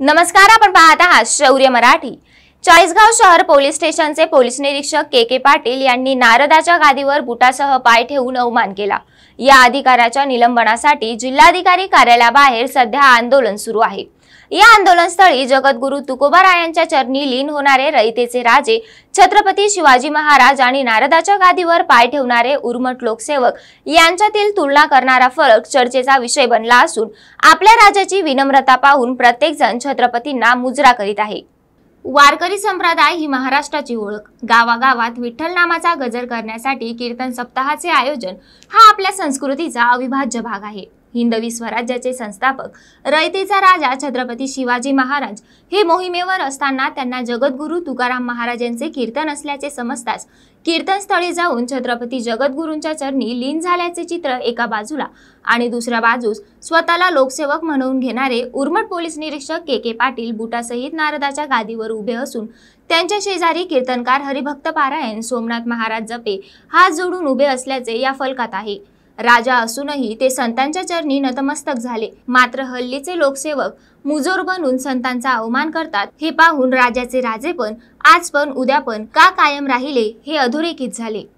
नमस्कार आपण पाहत आहात शौर्य मराठी चाळीसगाव शहर पोलीस स्टेशनचे पोलीस निरीक्षक के के पाटील यांनी नारदाच्या गादीवर बुटासह पाय ठेवून अवमान केला या अधिकाराच्या निलंबनासाठी जिल्हाधिकारी कार्यालयाबाहेर सध्या आंदोलन सुरू आहे या आंदोलनस्थळी जगद्गुरू तुकोबारायांच्या चरणी लीन होणारे रयतेचे राजे छत्रपती शिवाजी महाराज आणि नारदाच्या गादीवर पाय ठेवणारे उर्मट लोकसेवक यांच्यातील तुलना करणारा फरक चर्चेचा विषय बनला असून आपल्या राजाची विनम्रता पाहून प्रत्येकजण छत्रपतींना मुजरा करीत आहे वारकरी संप्रदाय ही महाराष्ट्राची ओळख गावागावात विठ्ठल नामाचा गजर करण्यासाठी कीर्तन सप्ताहाचे आयोजन हा आपल्या संस्कृतीचा अविभाज्य भाग आहे हिंदवी स्वराज्याचे संस्थापक रयतेचा राजा छत्रपती शिवाजी महाराज हे मोहिमेवर असताना त्यांना जगद्गुरू तुकाराम महाराजांचे कीर्तन असल्याचे समजताच कीर्तनस्थळी जाऊन छत्रपती जगद्गुरूंच्या चरणी लीन झाल्याचे चित्र एका बाजूला आणि दुसऱ्या बाजूस स्वतःला लोकसेवक म्हणून घेणारे उर्मट पोलीस निरीक्षक के के पाटील बुटासहित नारदाच्या गादीवर उभे असून त्यांच्या शेजारी कीर्तनकार हरिभक्त पारायण सोमनाथ महाराज जपे हात जोडून उभे असल्याचे या फलकात आहे राजा असूनही ते संतांच्या चरणी नतमस्तक झाले मात्र हल्लीचे लोकसेवक मुजोर बनून संतांचा अवमान करतात हे पाहून राजाचे राजे राजेपण आज पण उद्या पण का कायम राहिले हे अधोरेखित झाले